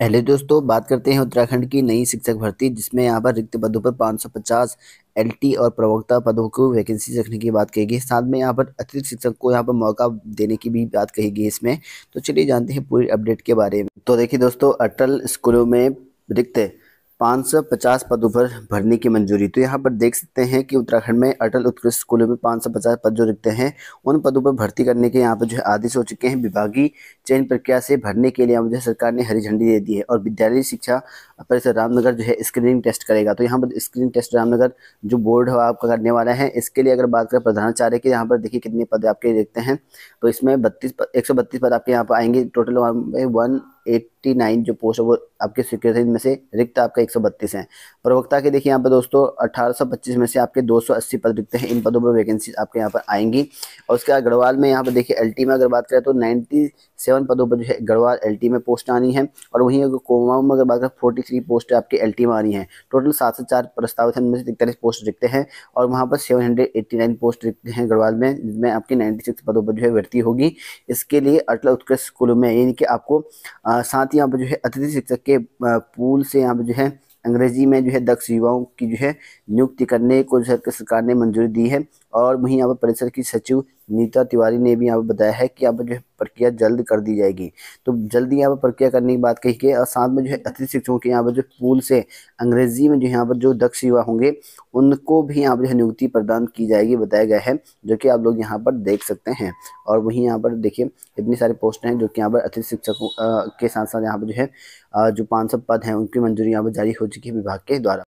पहले दोस्तों बात करते हैं उत्तराखंड की नई शिक्षक भर्ती जिसमें यहाँ पर रिक्त पदों पर 550 एलटी और प्रवक्ता पदों को वैकेंसी रखने की बात कही गई साथ में यहाँ पर अतिरिक्त शिक्षक को यहाँ पर मौका देने की भी बात कही गई इसमें तो चलिए जानते हैं पूरी अपडेट के बारे में तो देखिए दोस्तों अटल स्कूलों में रिक्त 550 पदों पर भरने की मंजूरी तो यहाँ पर देख सकते हैं कि उत्तराखंड में अटल उत्कृष्ट स्कूलों में 550 पद जो रिक्त हैं उन पदों पर भर्ती करने के यहाँ पर जो है आदेश हो चुके हैं विभागीय चयन प्रक्रिया से भरने के लिए मुझे सरकार ने हरी झंडी दे दी है और विद्यालय शिक्षा परिषद रामनगर जो है स्क्रीनिंग टेस्ट करेगा तो यहाँ पर स्क्रीनिंग टेस्ट रामनगर जो बोर्ड है आपका करने वाला है इसके लिए अगर बात करें प्रधानाचार्य के यहाँ पर देखिए कितने पद आपके रिक्त हैं तो इसमें बत्तीस एक पद आपके यहाँ पर आएंगे टोटल वन 89 जो पोस्ट है वो आपके स्वीकृत में से रिक्त आपका 132 है प्रवक्ता के देखिए यहाँ पर दोस्तों 1825 में से आपके 280 पद रिक्त हैं इन पदों पर वैकेंसी आपके यहाँ पर आएंगी और उसके बाद गढ़वाल में यहाँ पर देखिए एलटी में अगर बात करें तो 97 पदों पर जो है गढ़वाल एलटी में पोस्ट आनी है और वहीं अगर कोमा में अगर बात करें फोर्टी पोस्ट आपके एल में आनी है टोटल सात प्रस्तावित हैं इनमें से इकतालीस पोस्ट रिक्त हैं और वहाँ पर सेवन पोस्ट रिक्त हैं गढ़वाल में जिसमें आपकी नाइन्टी पदों पर जो है भर्ती होगी इसके लिए अटल उत्कृष्ट स्कूलों में यानी कि आपको आ, साथ ही यहाँ पर जो है अतिथि शिक्षक के पूल से यहाँ पर जो है अंग्रेजी में जो है दक्ष युवाओं की जो है नियुक्ति करने को जो है सरकार ने मंजूरी दी है और वहीं यहाँ पर परिसर की सचिव नीता तिवारी ने भी यहाँ पर बताया है कि यहाँ पर जो है प्रक्रिया जल्द कर दी जाएगी तो जल्दी यहाँ पर प्रक्रिया करने की बात कही गई और साथ में जो है अतिथि शिक्षकों के यहाँ पर जो पूल से अंग्रेजी में जो यहाँ पर जो दक्ष युवा होंगे उनको भी यहाँ पर जो नियुक्ति प्रदान की जाएगी बताया गया है जो कि आप लोग यहाँ पर देख सकते हैं और वहीं यहाँ पर देखिए इतनी सारी पोस्ट हैं जो कि यहाँ पर अतिथि शिक्षकों के साथ साथ यहाँ पर जो है जो पाँच पद हैं उनकी मंजूरी यहाँ पर जारी हो चुकी है विभाग के द्वारा